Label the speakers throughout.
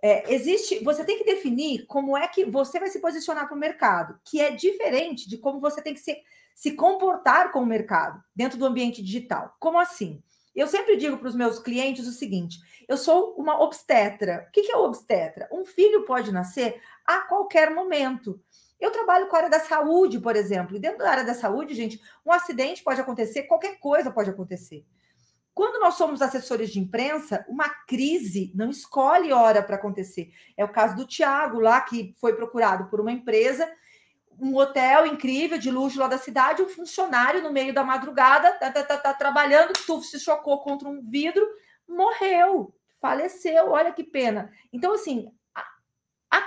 Speaker 1: É, existe, você tem que definir como é que você vai se posicionar para o mercado, que é diferente de como você tem que se, se comportar com o mercado dentro do ambiente digital. Como assim? Eu sempre digo para os meus clientes o seguinte: eu sou uma obstetra. O que, que é obstetra? Um filho pode nascer a qualquer momento. Eu trabalho com a área da saúde, por exemplo, e dentro da área da saúde, gente, um acidente pode acontecer, qualquer coisa pode acontecer. Quando nós somos assessores de imprensa, uma crise não escolhe hora para acontecer. É o caso do Tiago lá, que foi procurado por uma empresa, um hotel incrível de luxo lá da cidade, um funcionário no meio da madrugada, tá, tá, tá, tá trabalhando, tu se chocou contra um vidro, morreu, faleceu, olha que pena. Então, assim,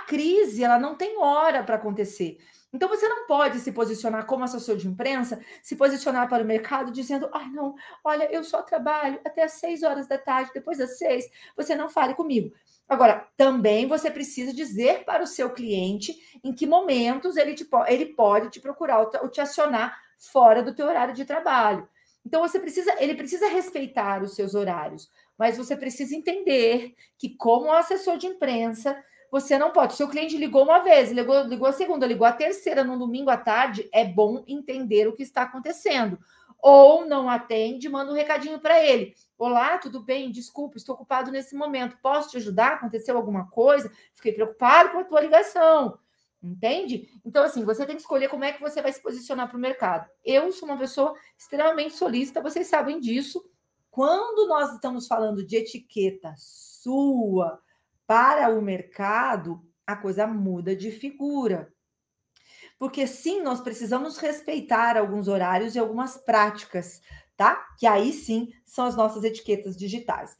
Speaker 1: crise ela não tem hora para acontecer. Então você não pode se posicionar como assessor de imprensa, se posicionar para o mercado dizendo: ah, não, olha, eu só trabalho até às seis horas da tarde, depois das seis, você não fale comigo. Agora, também você precisa dizer para o seu cliente em que momentos ele, te, ele pode te procurar ou te acionar fora do teu horário de trabalho. Então você precisa, ele precisa respeitar os seus horários, mas você precisa entender que como assessor de imprensa, você não pode. Seu cliente ligou uma vez, ligou, ligou a segunda, ligou a terceira, no domingo à tarde, é bom entender o que está acontecendo. Ou não atende, manda um recadinho para ele. Olá, tudo bem? Desculpa, estou ocupado nesse momento. Posso te ajudar? Aconteceu alguma coisa? Fiquei preocupado com a tua ligação. Entende? Então, assim, você tem que escolher como é que você vai se posicionar para o mercado. Eu sou uma pessoa extremamente solícita, vocês sabem disso. Quando nós estamos falando de etiqueta sua, para o mercado, a coisa muda de figura. Porque sim, nós precisamos respeitar alguns horários e algumas práticas, tá? Que aí sim são as nossas etiquetas digitais.